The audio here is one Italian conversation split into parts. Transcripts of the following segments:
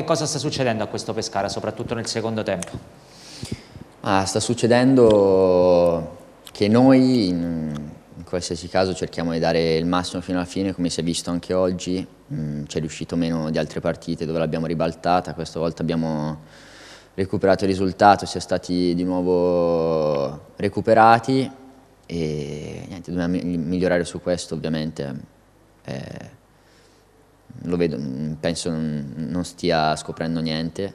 che cosa sta succedendo a questo Pescara, soprattutto nel secondo tempo? Ah, sta succedendo che noi in, in, qualsiasi caso cerchiamo di dare il massimo fino alla fine, come si è visto anche oggi, mm, ci è riuscito meno di altre partite dove l'abbiamo ribaltata, questa volta abbiamo recuperato il risultato, siamo stati di nuovo recuperati e niente, dobbiamo migliorare su questo ovviamente. Eh, lo vedo, mm, penso non stia scoprendo niente,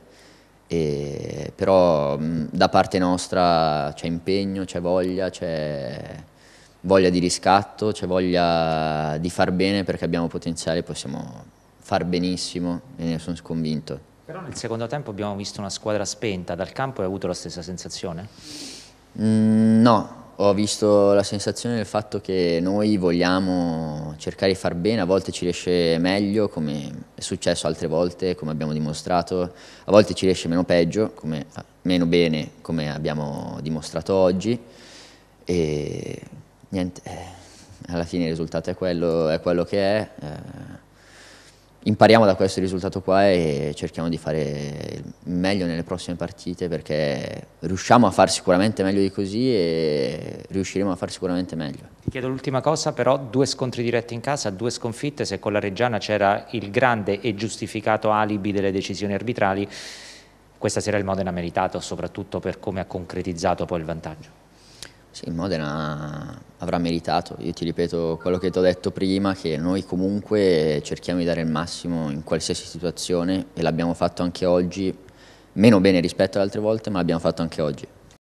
e, però mm, da parte nostra c'è impegno, c'è voglia, c'è voglia di riscatto, c'è voglia di far bene perché abbiamo potenziale, possiamo far benissimo e ne sono sconvinto. Però nel secondo tempo abbiamo visto una squadra spenta, dal campo hai avuto la stessa sensazione? Mm, no, ho visto la sensazione del fatto che noi vogliamo cercare di far bene, a volte ci riesce meglio come è successo altre volte, come abbiamo dimostrato, a volte ci riesce meno peggio, come, ah, meno bene come abbiamo dimostrato oggi e niente, eh, alla fine il risultato è quello, è quello che è. Eh, impariamo da questo risultato qua e cerchiamo di fare meglio nelle prossime partite perché riusciamo a far sicuramente meglio di così e riusciremo a far sicuramente meglio. Ti chiedo l'ultima cosa però, due scontri diretti in casa, due sconfitte, se con la Reggiana c'era il grande e giustificato alibi delle decisioni arbitrali, questa sera il Modena ha meritato soprattutto per come ha concretizzato poi il vantaggio. Sì, il Modena avrà meritato. Io ti ripeto quello che ti ho detto prima, che noi comunque cerchiamo di dare il massimo in qualsiasi situazione e l'abbiamo fatto anche oggi, meno bene rispetto alle altre volte, ma l'abbiamo fatto anche oggi.